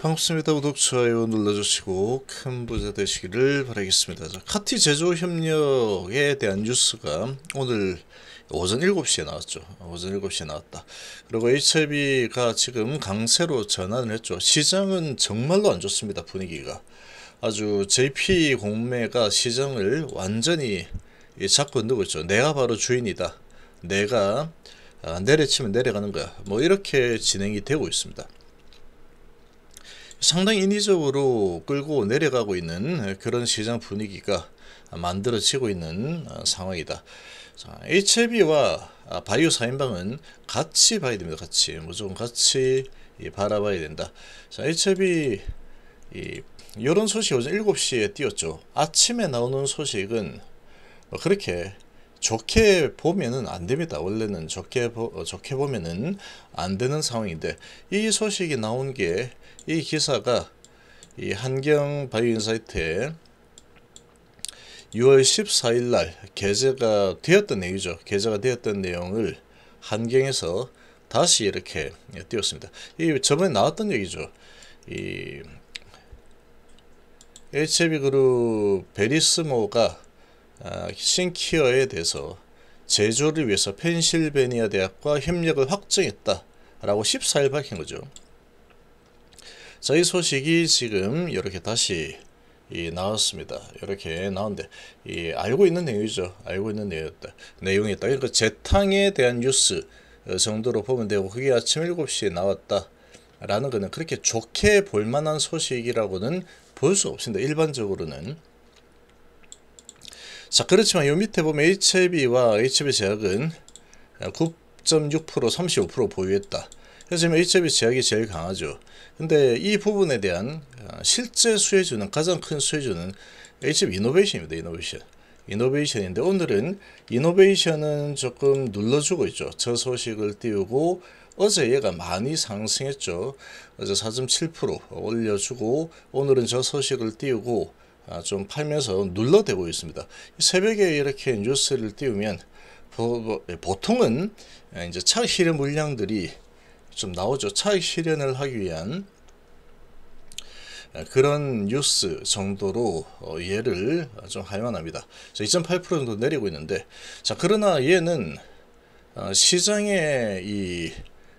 반갑습니다. 구독, 좋아요 눌러주시고 큰 부자 되시기를 바라겠습니다. 자, 카티 제조 협력에 대한 뉴스가 오늘 오전 7시에 나왔죠. 오전 7시에 나왔다. 그리고 HIV가 지금 강세로 전환을 했죠. 시장은 정말로 안 좋습니다. 분위기가. 아주 JP 공매가 시장을 완전히 잡고 흔들고 있죠. 내가 바로 주인이다. 내가 아, 내려치면 내려가는 거야. 뭐 이렇게 진행이 되고 있습니다. 상당히 인위적으로 끌고 내려가고 있는 그런 시장 분위기가 만들어지고 있는 어, 상황이다. 자, HLB와 아, 바이오 사인방은 같이 봐야 됩니다. 같이 무조건 같이 바라봐야 된다. 자, HLB 이 이런 소식 어제 7시에 띄었죠. 아침에 나오는 소식은 뭐 그렇게 좋게 보면은 안 됩니다. 원래는 좋게 보, 어, 좋게 보면은 안 되는 상황인데 이 소식이 나온 게이 기사가 이 한경 바이오인사이트에 6월 14일 날 게재가 되었던 내용이죠. 게재가 되었던 내용을 한경에서 다시 이렇게 띄웠습니다. 이 저번에 나왔던 얘기죠. 이 HB 그룹 베리스모가 아, 신키어에 대해서 제조를 위해서 펜실베니아 대학과 협력을 확정했다라고 14일 밝힌 거죠. 저희 소식이 지금 이렇게 다시 이 나왔습니다. 이렇게 나온데 이 알고 있는 내용이죠. 알고 있는 내용이었다. 내용이었다. 그러니까 재탕에 대한 뉴스 정도로 보면 되고 그게 아침 7시에 나왔다. 라는 거는 그렇게 좋게 볼 만한 소식이라고는 볼 수 없습니다. 일반적으로는. 자, 그렇지만 요 밑에 보면 HIV와 HIV 제약은 9.6% 35% 보유했다. 그래서 지금 h 제곱 제약이 제일 강하죠. 근데 이 부분에 대한 실제 수혜주는 가장 큰 수혜주는 H제곱 이노베이션입니다. 이노베이션. 이노베이션인데 오늘은 이노베이션은 조금 눌러주고 있죠. 저 소식을 띄우고 어제 얘가 많이 상승했죠. 어제 4.7% 올려주고 오늘은 저 소식을 띄우고 좀 팔면서 눌러대고 있습니다. 새벽에 이렇게 뉴스를 띄우면 보통은 이제 차 실의 물량들이 좀 나오죠. 차익 실현을 하기 위한 그런 뉴스 정도로 어, 얘를 좀 할만합니다. 2.8% 정도 내리고 있는데 자 그러나 얘는 어, 시장의 이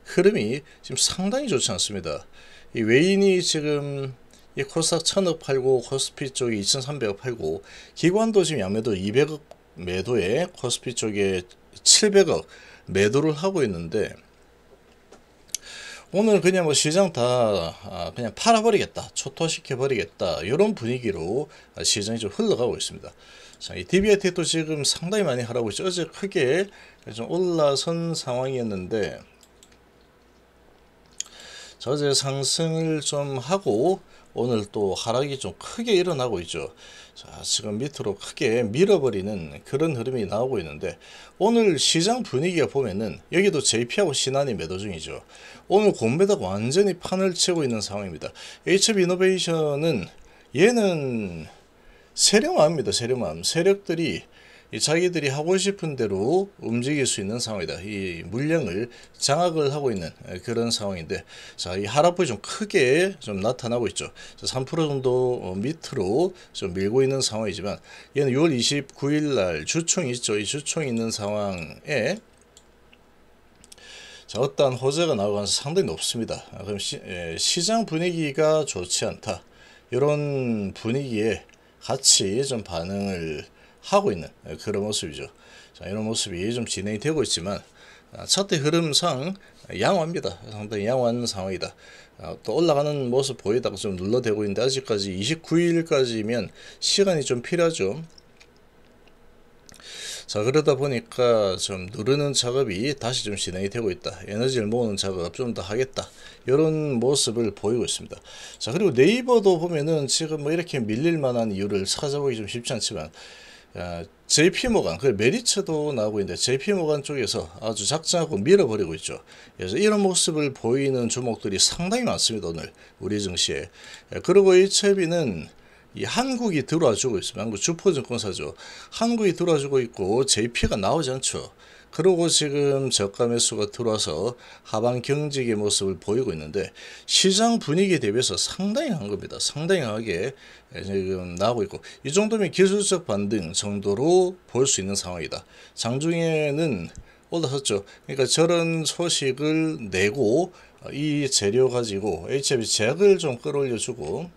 흐름이 지금 상당히 좋지 않습니다. 이 외인이 지금 이 코스닥 1000억 팔고 코스피 쪽이 2300억 팔고 기관도 지금 양매도 200억 매도에 코스피 쪽에 700억 매도를 하고 있는데 오늘 그냥 뭐 시장 다 아, 그냥 팔아버리겠다 초토시켜버리겠다 이런 분위기로 시장이 좀 흘러가고 있습니다 자, 이 DBIT도 지금 상당히 많이 하라고 있죠 어제 크게 좀 올라선 상황이었는데 저제 상승을 좀 하고 오늘 또 하락이 좀 크게 일어나고 있죠. 자, 지금 밑으로 크게 밀어버리는 그런 흐름이 나오고 있는데 오늘 시장 분위기가 보면은 여기도 JP하고 신한이 매도 중이죠. 오늘 곰배닥 완전히 판을 치고 있는 상황입니다. HB이노베이션은 얘는 세력마입니다세력마 세력들이 이 자기들이 하고 싶은 대로 움직일 수 있는 상황이다. 이 물량을 장악을 하고 있는 그런 상황인데 자, 이 하락폭이 좀 크게 좀 나타나고 있죠. 3% 정도 어, 밑으로 좀 밀고 있는 상황이지만 얘는 6월 29일 날 주총이 있죠. 이 주총이 있는 상황에 자, 어떤 호재가 나오는 상당히 높습니다. 아, 그럼 시, 에, 시장 분위기가 좋지 않다. 이런 분위기에 같이 좀 반응을 하고 있는 그런 모습이죠. 자, 이런 모습이 좀 진행이 되고 있지만 아, 차트 흐름상 양호합니다. 상당히 양호한 상황이다. 아, 또 올라가는 모습 보이다가 좀 눌러대고 있는데 아직까지 29일까지면 시간이 좀 필요하죠. 자 그러다 보니까 좀 누르는 작업이 다시 좀 진행이 되고 있다 에너지를 모으는 작업 좀 더 하겠다 이런 모습을 보이고 있습니다 자 그리고 네이버도 보면은 지금 뭐 이렇게 밀릴 만한 이유를 찾아보기 좀 쉽지 않지만 JP모간, 아, 그 메리츠도 나오고 있는데 JP모간 쪽에서 아주 작정하고 밀어버리고 있죠. 그래서 이런 모습을 보이는 종목들이 상당히 많습니다. 오늘 우리 증시에. 예, 그리고 이 채비는 이 한국이 들어와주고 있습니다. 한국 주포증권사죠. 한국이 들어와주고 있고 JP가 나오지 않죠. 그러고 지금 저가 매수가 들어와서 하반 경직의 모습을 보이고 있는데 시장 분위기에 대비해서 상당히 한 겁니다. 상당히 하게 예, 지금 나오고 있고 이 정도면 기술적 반등 정도로 볼 수 있는 상황이다. 장중에는 올라섰죠. 그러니까 저런 소식을 내고 어, 이 재료 가지고 HLB 제약을 좀 끌어올려주고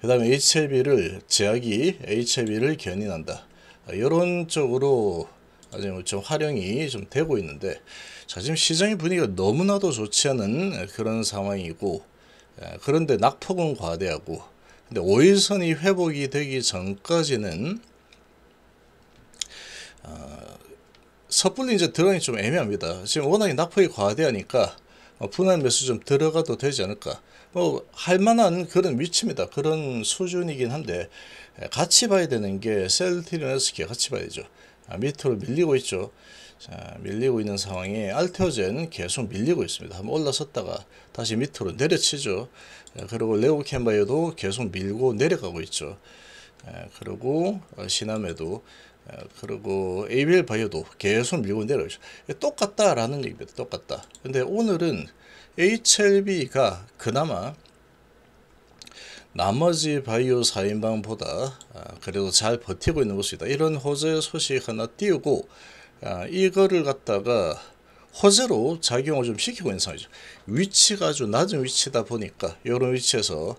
그 다음에 HLB를 제약이 HLB를 견인한다. 이런 어, 쪽으로 아직 좀 활용이 좀 되고 있는데 자 지금 시장의 분위기가 너무나도 좋지 않은 그런 상황이고 그런데 낙폭은 과대하고 근데 5일선이 회복이 되기 전까지는 어, 섣불리 이제 들어가기 좀 애매합니다. 지금 워낙에 낙폭이 과대하니까 어, 분할 매수 좀 들어가도 되지 않을까. 뭐 할만한 그런 위치입니다. 그런 수준이긴 한데 같이 봐야 되는 게 셀트리온 스키 같이 봐야죠. 밑으로 아, 밀리고 있죠. 자, 밀리고 있는 상황에 알테오젠 계속 밀리고 있습니다. 한번 올라섰다가 다시 밑으로 내려치죠. 예, 그리고 레오캔바이어도 계속 밀고 내려가고 있죠. 예, 그리고 어, 시남에도 어, 그리고 ABL 바이어도 계속 밀고 내려오죠. 똑같다라는 얘기입니다. 똑같다. 근데 오늘은 HLB가 그나마 나머지 바이오 4인방보다 아, 그래도 잘 버티고 있는 것이다. 이런 호재 소식 하나 띄우고 아, 이거를 갖다가 호재로 작용을 좀 시키고 있는 상황이죠. 위치가 아주 낮은 위치다 보니까 이런 위치에서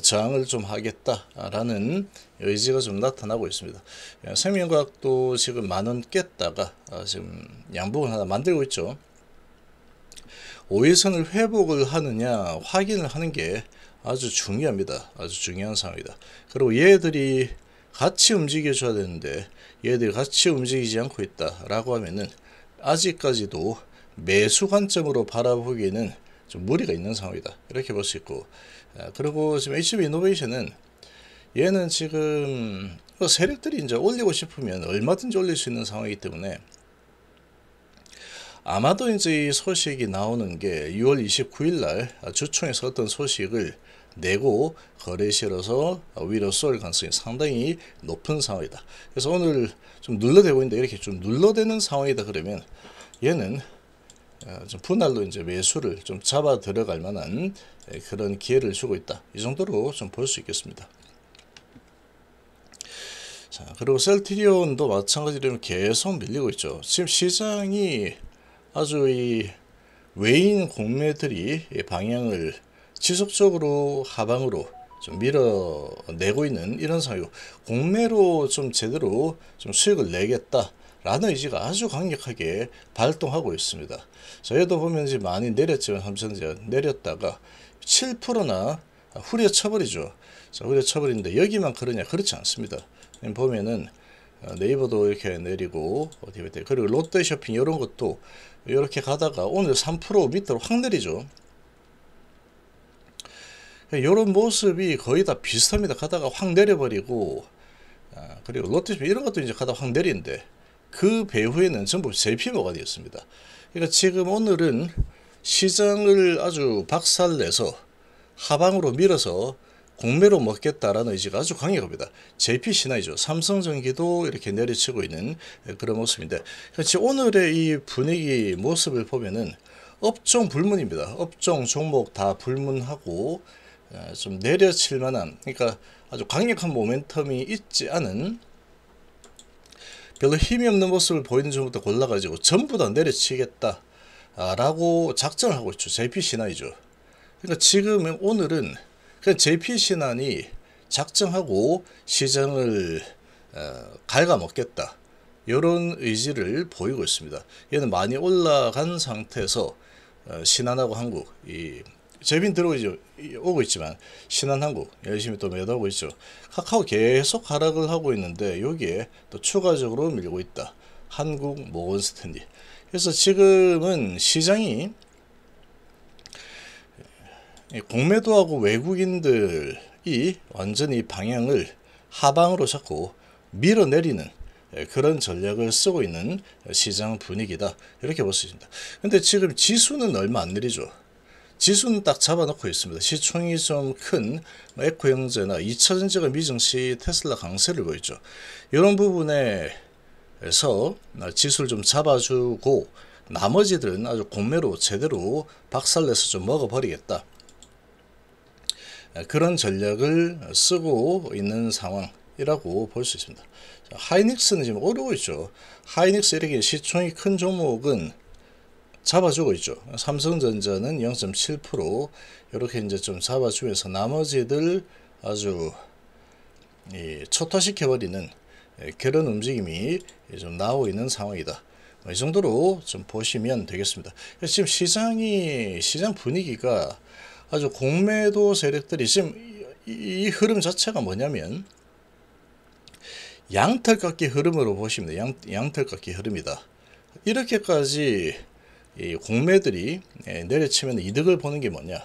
저항을 좀 하겠다라는 의지가 좀 나타나고 있습니다. 예, 생명과학도 지금 만원 깼다가 아, 지금 양복을 하나 만들고 있죠. 오일선을 회복을 하느냐 확인을 하는 게 아주 중요합니다. 아주 중요한 상황이다. 그리고 얘들이 같이 움직여줘야 되는데 얘들이 같이 움직이지 않고 있다라고 하면은 아직까지도 매수 관점으로 바라보기에는 좀 무리가 있는 상황이다. 이렇게 볼 수 있고 아, 그리고 지금 HB 이노베이션은 얘는 지금 뭐 세력들이 이제 올리고 싶으면 얼마든지 올릴 수 있는 상황이기 때문에 아마도 이제 소식이 나오는 게 6월 29일 날 주총에서 어떤 소식을 내고 거래실에서 위로 쏠 가능성이 상당히 높은 상황이다. 그래서 오늘 좀 눌러대고 있는데 이렇게 좀 눌러대는 상황이다 그러면 얘는 어, 좀 분할로 이제 매수를 좀 잡아 들어갈 만한 그런 기회를 주고 있다. 이 정도로 좀 볼 수 있겠습니다. 자, 그리고 셀트리온도 마찬가지로 계속 밀리고 있죠. 지금 시장이 아주 이 외인 공매들이 방향을 지속적으로 하방으로 좀 밀어내고 있는 이런 상황이고 공매로 좀 제대로 좀 수익을 내겠다. 라는 의지가 아주 강력하게 발동하고 있습니다. 저희도 보면 이제 많이 내렸지만 삼천 내렸다가 7%나 후려쳐버리죠. 후려쳐버리는데 여기만 그러냐? 그렇지 않습니다. 보면은 어, 네이버도 이렇게 내리고 어디 밑에 그리고 롯데 쇼핑 이런 것도 이렇게 가다가 오늘 3% 밑으로 확 내리죠. 이런 모습이 거의 다 비슷합니다. 가다가 확 내려버리고 아, 그리고 롯데 쇼핑 이런 것도 이제 가다가 확 내린데 그 배후에는 전부 JP모가 되었습니다. 그러니까 지금 오늘은 시장을 아주 박살내서 하방으로 밀어서 공매로 먹겠다라는 의지가 아주 강력합니다. JP 신화이죠. 삼성전기도 이렇게 내리치고 있는 그런 모습인데 그렇지 오늘의 이 분위기 모습을 보면은 업종 불문입니다. 업종 종목 다 불문하고 어, 좀 내려칠 만한 그러니까 아주 강력한 모멘텀이 있지 않은 별로 힘이 없는 모습을 보이는 종목부터 골라가지고 전부 다 내려치겠다 라고 작전을 하고 있죠. JP 신화이죠. 그러니까 지금 오늘은 그래 JP신한이 작정하고 시장을 어, 갉아먹겠다. 이런 의지를 보이고 있습니다. 얘는 많이 올라간 상태에서 어, 신한하고 한국, 이 재빈 들어오고 있지만 신한한국 열심히 또 매도하고 있죠. 카카오 계속 하락을 하고 있는데 여기에 또 추가적으로 밀고 있다. 한국 모건스탠리. 그래서 지금은 시장이 공매도하고 외국인들이 완전히 방향을 하방으로 잡고 밀어내리는 예, 그런 전략을 쓰고 있는 시장 분위기다 이렇게 볼 수 있습니다. 근데 지금 지수는 얼마 안 내리죠. 지수는 딱 잡아놓고 있습니다. 시총이 좀 큰 에코 형제나 2차전지가 미증시 테슬라 강세를 보이죠. 이런 부분에서 지수를 좀 잡아주고 나머지들은 아주 공매로 제대로 박살내서 좀 먹어버리겠다. 그런 전략을 쓰고 있는 상황이라고 볼 수 있습니다. 하이닉스는 지금 오르고 있죠. 하이닉스 이렇게 시총이 큰 종목은 잡아주고 있죠. 삼성전자는 0.7% 이렇게 이제 좀 잡아주면서 나머지들 아주 초토시켜버리는 그런 움직임이 좀 나오고 있는 상황이다. 뭐 이 정도로 좀 보시면 되겠습니다. 지금 시장이 시장 분위기가 아주 공매도 세력들이 지금 이, 이 흐름 자체가 뭐냐면 양털깎기 흐름으로 보시면 돼 양, 양털깎이 흐름이다. 이렇게까지 이 공매들이 예, 내려치면 이득을 보는 게 뭐냐.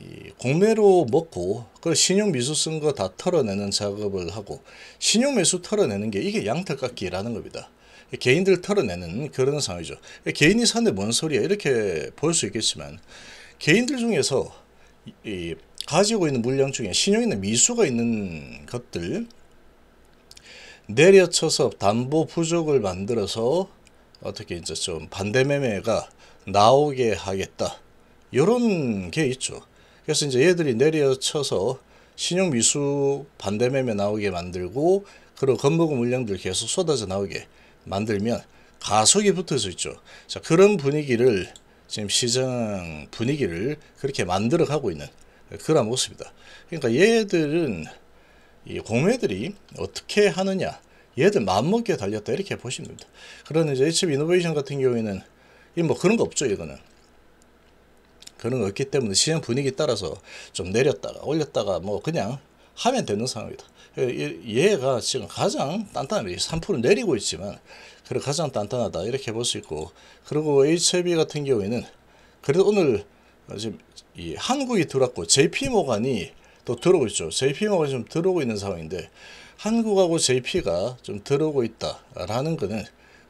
이 공매로 먹고 그 신용 미수 쓴 거 다 털어내는 작업을 하고 신용 매수 털어내는 게 이게 양털깎기라는 겁니다. 개인들 털어내는 그런 상황이죠. 개인이 사는데 뭔 소리야 이렇게 볼 수 있겠지만 개인들 중에서 이, 가지고 있는 물량 중에 신용이는 미수가 있는 것들 내려쳐서 담보 부족을 만들어서 어떻게 이제 좀 반대 매매가 나오게 하겠다 이런 게 있죠. 그래서 이제 얘들이 내려쳐서 신용 미수 반대 매매 나오게 만들고 그리고 건보금 물량들 계속 쏟아져 나오게 만들면 가속이 붙어서 있죠. 자 그런 분위기를 지금 시장 분위기를 그렇게 만들어가고 있는 그런 모습이다. 그러니까 얘들은 이 공매들이 어떻게 하느냐 얘들 마음먹기에 달렸다 이렇게 보시면 됩니다. 그런 이제 HB 이노베이션 같은 경우에는 뭐 그런 거 없죠 이거는 그런 거 없기 때문에 시장 분위기 따라서 좀 내렸다가 올렸다가 뭐 그냥 하면 되는 상황이다. 얘가 지금 가장 단단해. 3% 내리고 있지만, 그래 가장 단단하다. 이렇게 볼 수 있고. 그리고 h e b 같은 경우에는, 그래도 오늘 지금 이 한국이 들어왔고, JP 모간이 또 들어오고 있죠. JP 모간이 좀 들어오고 있는 상황인데, 한국하고 JP가 좀 들어오고 있다라는 거는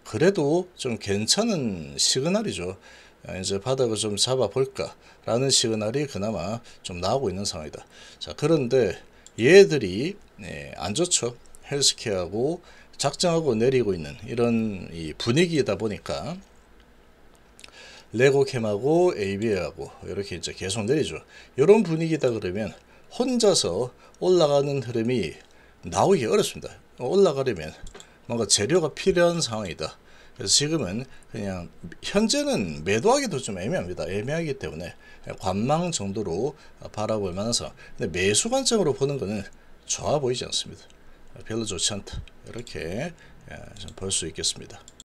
그래도 좀 괜찮은 시그널이죠. 아, 이제 바닥을 좀 잡아볼까라는 시그널이 그나마 좀 나오고 있는 상황이다. 자, 그런데 얘들이 네, 안 좋죠. 헬스케어하고 작정하고 내리고 있는 이런 분위기이다 보니까 레고캠하고 ABA하고 이렇게 이제 계속 내리죠. 이런 분위기다 그러면 혼자서 올라가는 흐름이 나오기 어렵습니다. 올라가려면 뭔가 재료가 필요한 상황이다. 그래서 지금은 그냥 현재는 매도하기도 좀 애매합니다. 애매하기 때문에 관망 정도로 바라볼 만한 근데 매수 관점으로 보는 거는 좋아 보이지 않습니다. 별로 좋지 않다. 이렇게 예, 볼수 있겠습니다.